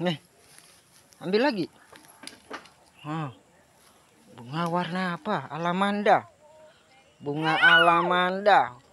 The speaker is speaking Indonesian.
nih ambil lagi oh, bunga warna apa alamanda bunga alamanda